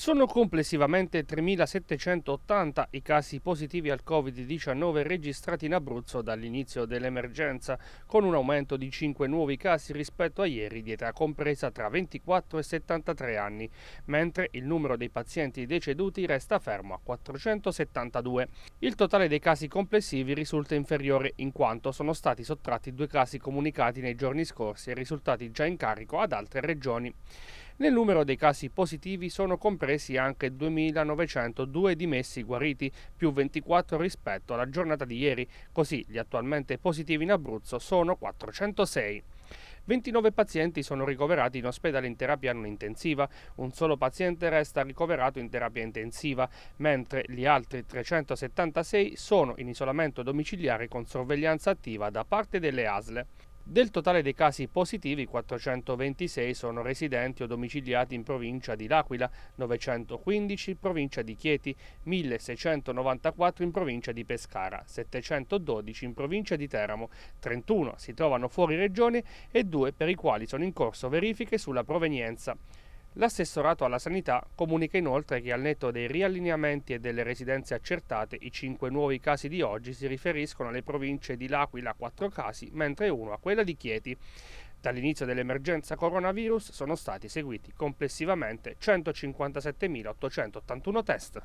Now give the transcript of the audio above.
Sono complessivamente 3.780 i casi positivi al Covid-19 registrati in Abruzzo dall'inizio dell'emergenza, con un aumento di 5 nuovi casi rispetto a ieri di età compresa tra 24 e 73 anni, mentre il numero dei pazienti deceduti resta fermo a 472. Il totale dei casi complessivi risulta inferiore in quanto sono stati sottratti due casi comunicati nei giorni scorsi e risultati già in carico ad altre regioni. Nel numero dei casi positivi sono compresi anche 2.902 dimessi guariti, più 24 rispetto alla giornata di ieri, così gli attualmente positivi in Abruzzo sono 406. 29 pazienti sono ricoverati in ospedale in terapia non intensiva, un solo paziente resta ricoverato in terapia intensiva, mentre gli altri 376 sono in isolamento domiciliare con sorveglianza attiva da parte delle ASLE. Del totale dei casi positivi, 426 sono residenti o domiciliati in provincia di L'Aquila, 915 in provincia di Chieti, 1694 in provincia di Pescara, 712 in provincia di Teramo, 31 si trovano fuori regione e 2 per i quali sono in corso verifiche sulla provenienza. L'assessorato alla sanità comunica inoltre che al netto dei riallineamenti e delle residenze accertate, i cinque nuovi casi di oggi si riferiscono alle province di L'Aquila quattro casi, mentre uno a quella di Chieti. Dall'inizio dell'emergenza coronavirus sono stati eseguiti complessivamente 157.881 test.